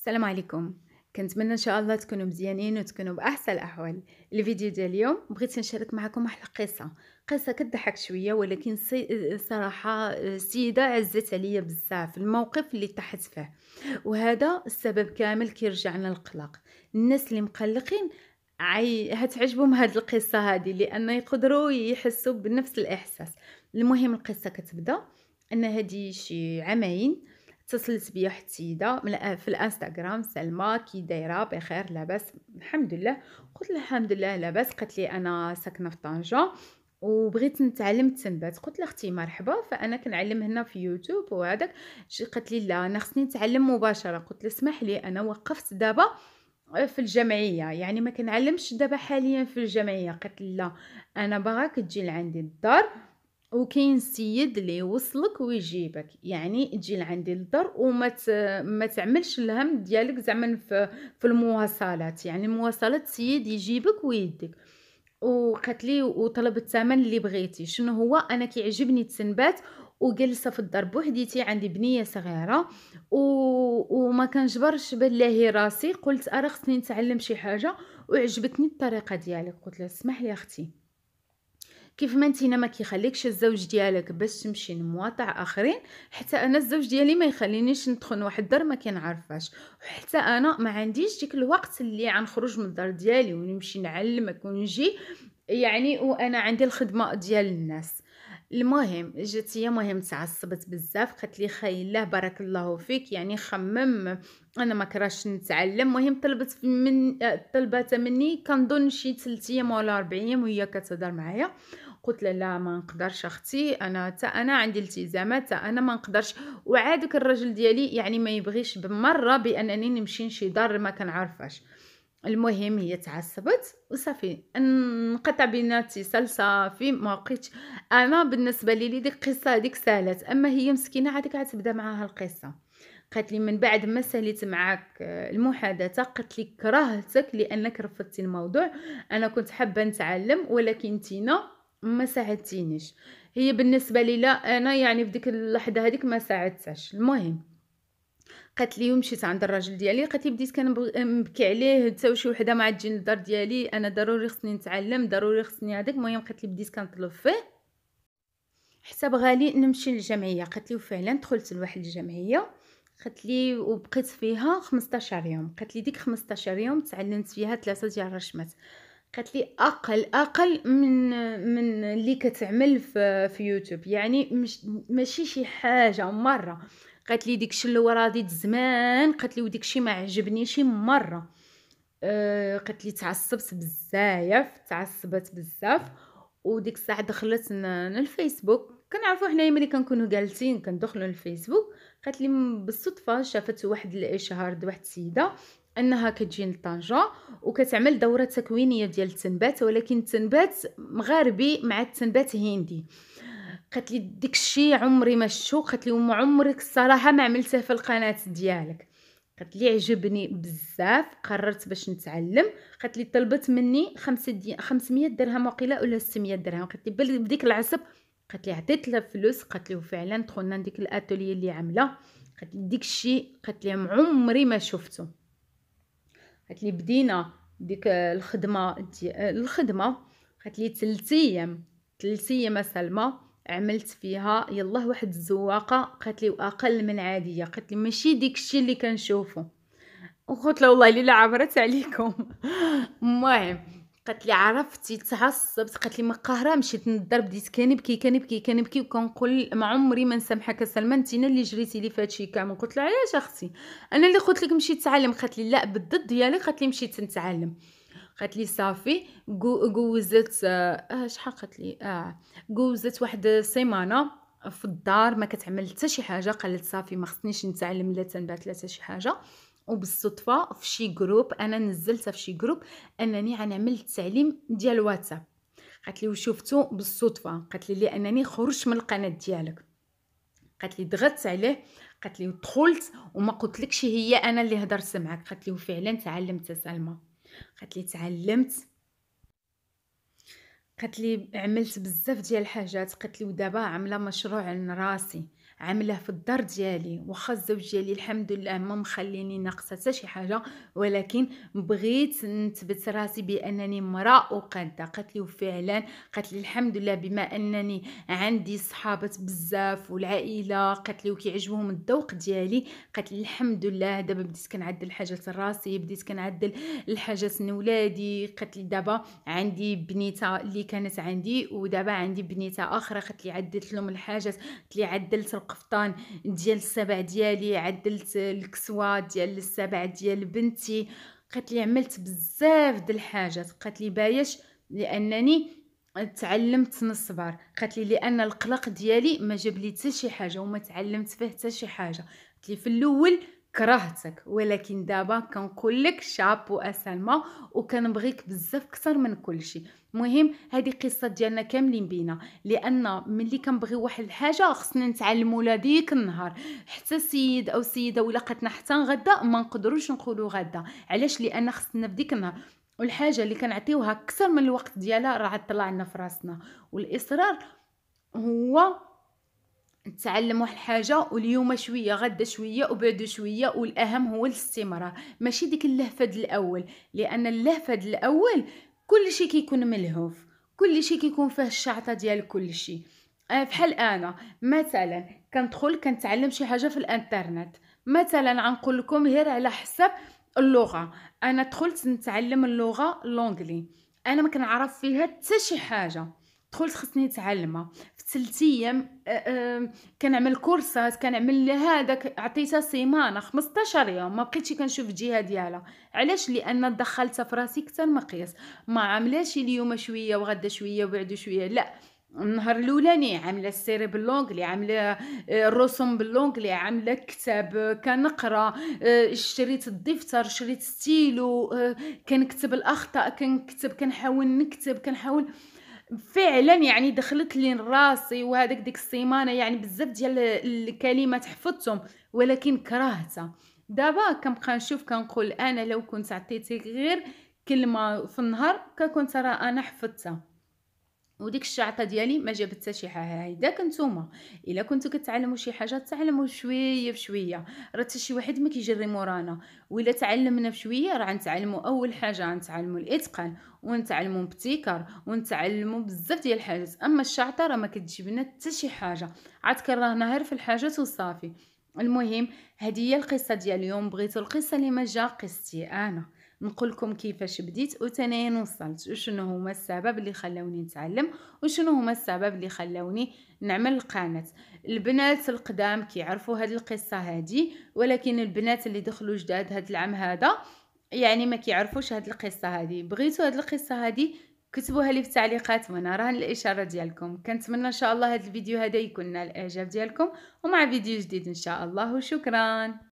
السلام عليكم كنتمنى ان شاء الله تكونوا مزيانين وتكونوا باحسن الاحوال الفيديو ديال اليوم بغيت نشارك معكم واحد القصه قصه كتضحك شويه ولكن سي... صراحه السيده عزت عليا بزاف الموقف اللي طاحت فيه وهذا السبب كامل كيرجع لنا القلق الناس اللي مقلقين عي هتعجبهم هاد القصه هذه لان يقدروا يحسوا بنفس الاحساس المهم القصه كتبدا ان هذه شي عامين اتصلت بيا حتيده السيده من في الانستغرام سلمى كي دايره بخير لاباس الحمد لله قلت لها الحمد لله لاباس قالت لي انا ساكنه في طنجه وبغيت نتعلم التنبات قلت لها اختي مرحبا فانا كنعلم هنا في يوتيوب وهذاك قالت لي لا انا خصني نتعلم مباشره قلت لها اسمح لي انا وقفت دابا في الجمعيه يعني ما كنعلمش دابا حاليا في الجمعيه قالت لا انا باغاك تجي لعندي الدار وكاين سيد اللي يوصلك ويجيبك يعني تجي لعندي للدار وما ما تعملش الهم ديالك زعما في, في المواصلات يعني المواصلات سيد يجيبك ويدك وقالت لي وطلب الثمن اللي بغيتي شنو هو انا كيعجبني التنبات وجلسه في الدار بوحديتي عندي بنيه صغيره و... وما كنجبرش بالله راسي قلت ارا خصني نتعلم شي حاجه وعجبتني الطريقه ديالك قلت لها اسمح لي اختي كيف ما انت ما كيخليكش الزوج ديالك باش تمشي لمواطع اخرين حتى انا الزوج ديالي ما يخلينيش ندخل واحد الدار ما كنعرفهاش وحتى انا ما عنديش ديك الوقت اللي غنخرج من الدار ديالي ونمشي نعلمك ونجي يعني وانا عندي الخدمه ديال الناس المهم جات هي مهم تعصبت بزاف قالت لي خاي الله بارك الله فيك يعني خمم انا ما كراش نتعلم مهم طلبت من طلبات مني كنظن شي 3 ايام ولا 4 ايام وهي كتهضر معايا قلت له لا ما نقدرش اختي انا تا انا عندي التزامات تا انا ما نقدرش وعادك الرجل ديالي يعني ما يبغيش بمره بانني نمشي نشي دار ما كنعرفهاش المهم هي تعصبت وصافي انقطع بينا اتصال صافي ما بقيتش انا بالنسبه لي ديك القصه هذيك سالت اما هي مسكينه عادك كتبدا معاها القصه قالت لي من بعد ما ساليت معاك آه، المحادثه قالت لي كرهتك لانك رفضتي الموضوع انا كنت حابه نتعلم ولكن تينا ما ساعدتينيش هي بالنسبه لي لا انا يعني في ديك اللحظه هذيك ما ساعدتهاش المهم قالت لي مشيت عند الراجل ديالي قالت لي بديت كنبكي عليه حتى شي وحده ما عاد تجي للدار ديالي انا ضروري خصني نتعلم ضروري خصني هذاك المهم قالت لي بديت كنطلب فيه حتى بغالي نمشي للجمعيه قالت لي وفعلا دخلت لواحد الجمعيه قالت لي وبقيت فيها 15 يوم قالت لي ديك 15 يوم تعلمت فيها ثلاثه ديال الرشمات قالت لي اقل اقل من من اللي كتعمل في, في يوتيوب يعني مش ماشي شي حاجه مره قالت لي ديكشي اللي ورادي زمان قالت لي وديكشي ما عجبنيش مره أه قالت لي تعصبت بزاف تعصبت بزاف وديك الساعه دخلت للفيسبوك كنعرفوا حنايا ملي كنكونوا جالسين كندخلوا للفيسبوك قالت لي بالصدفه شافت واحد الاشهار د واحد السيده انها كتجي لطنجه وكتعمل دوره تكوينيه ديال التنبات ولكن التنبات مغاربي مع التنبات هندي قالت لي ديك الشيء عمري ما شفتو قالت لي عمرك الصراحه ما عملتها في القناه ديالك قالت لي عجبني بزاف قررت باش نتعلم قالت لي طلبت مني 500 درهم وقيله ولا 600 درهم قالت لي بديك العصب قالت لي عطيت لها فلوس قالت لي وفعلا دخلنا ديك الاتوليه اللي عامله قالت لي ديك الشيء قالت لي عمري ما شفتو قالت لي بدينا ديك الخدمه دي الخدمه قالت لي ثلاث ايام ثلاث ايام سلمى عملت فيها يلاه واحد الزواقه قالت لي واقل من عاديه قالت لي ماشي الشيء اللي كنشوفه وقلت لها والله الا عبرت عليكم المهم قالت لي عرفتي تعصبت قالت لي ما قاهره مشيت نضرب بديت كنبكي كنبكي كنبكي وكنقول ما عمري ما نسامحك سلمى انتينا اللي جريتي لي فهادشي كامل قلت لها علاش اختي انا اللي قلت لك مشيت تعلم قالت لي لا بالضد ديالي قالت لي مشيت نتعلم قالت لي صافي جوزت آه،, آه شحال قالت لي اه جوزت واحد السيمانه في الدار ما كتعمل حتى شي حاجه قالت صافي ما خصنيش نتعلم لا تنبات لا حتى شي حاجه وبالصدفه في شي جروب انا نزلتها في شي جروب انني غنعمل التعليم ديال واتساب قالت لي وشفتو بالصدفه قالت لي لانني خرجت من القناه ديالك قالت لي ضغطت عليه قالت لي ودخلت وما قلتلكش هي انا اللي هضرت معك قالت لي وفعلا تعلمت سلمى قالت لي تعلمت قالت لي عملت بزاف ديال الحاجات قالت لي ودابا عامله مشروع راسي عامله في الدار ديالي واخا الزوج ديالي الحمد لله ما مخليني ناقصه حتى شي حاجه ولكن بغيت نثبت راسي بانني امراه وقاده قالت لي وفعلا قالت لي الحمد لله بما انني عندي صحابات بزاف والعائله قالت لي وكيعجبهم الذوق ديالي قالت لي الحمد لله دابا بديت كنعدل الحاجات لراسي بديت كنعدل الحاجات لولادي قالت لي دابا عندي بنيته اللي كانت عندي ودابا عندي بنيته اخرى قالت لي عدلت لهم الحاجات قالت لي عدلت القفطان ديال السبع ديالي عدلت الكسوه ديال السبع ديال بنتي قالت لي عملت بزاف د الحاجات قالت لي بايش لانني تعلمت نصبر قالت لي لان القلق ديالي ما جاب لي حتى شي حاجه وما تعلمت فيه حتى شي حاجه قالت لي في الاول كرهتك ولكن دابا كنقول لك شابو اسلمى وكنبغيك بزاف اكثر من كل شيء مهم هذه قصه ديالنا كاملين بينا لان ملي كنبغي واحد الحاجه خصنا نتعلموا لديك ديك النهار حتى السيد او السيده ولا قتنا حتى غدا ما نقدروش نقولوا غدا علاش لان خصنا في ديك النهار والحاجه اللي كنعطيوها اكثر من الوقت ديالها راه تطلع لنا في راسنا والاصرار هو نتعلم واحد الحاجه واليوم شويه غدا شويه وبعد شويه والاهم هو الاستمرار ماشي ديك اللهفه الاول لان اللهفه الاول كل شيء كيكون ملهوف كل شيء كيكون فيه الشعطه ديال كل شيء آه، بحال انا مثلا كندخل كنتعلم شي حاجه في الانترنت مثلا غنقول لكم غير على حسب اللغه انا دخلت نتعلم اللغه لونغلي انا ما كنعرف فيها حتى شي حاجه دخلت خصني نتعلمها في ثلاث ايام كنعمل كورسات كنعمل هذاك عطيتها سيمانه 15 يوم ما بقيتش كنشوف الجهه ديالها علاش لان دخلتها في راسي كثر مقياس ما عاملاش اليوم شويه وغدا شويه وبعد شويه لا النهار الاولاني عامله السيري باللونجلي عامله الرسوم باللونجلي عامله كتاب كنقرا شريت الدفتر شريت ستيلو كنكتب الاخطاء كنكتب كنحاول نكتب كنحاول فعلا يعني دخلت لي راسي وهذاك ديك السيمانه يعني بزاف ديال الكلمات حفظتهم ولكن كرهتها دابا كنبقى نشوف كنقول انا لو كنت عطيتي غير كلمه في النهار كنت راه انا حفظتها وديك الشعطه ديالي ما جابت حتى شي حاجه هيدا نتوما الا كنتو كتعلموا شي حاجه تعلموا شويه بشويه راه حتى شي واحد ما كيجري مورانا وإلا تعلمنا بشويه راه غنتعلموا اول حاجه غنتعلموا الاتقان ونتعلموا ابتكار ونتعلموا بزاف ديال الحاجات اما الشعطه راه ما كتجيب لنا حتى شي حاجه عاد كرهنا غير في الحاجات وصافي المهم هذه هي القصه ديال اليوم بغيتو القصه اللي ما جا قصتي انا نقول لكم كيفاش بديت وتنين وصلت وشنو هما السبب اللي خلاوني نتعلم وشنو هما السبب اللي خلاوني نعمل القناه البنات القدام كيعرفوا هاد القصه هادي ولكن البنات اللي دخلوا جداد هاد العام هذا يعني ما كيعرفوش هاد القصه هادي بغيتوا هاد القصه هادي كتبوها لي في التعليقات وانا راهن الاشاره ديالكم كنتمنى ان شاء الله هاد الفيديو هذا يكون نال الاعجاب ديالكم ومع فيديو جديد ان شاء الله وشكرا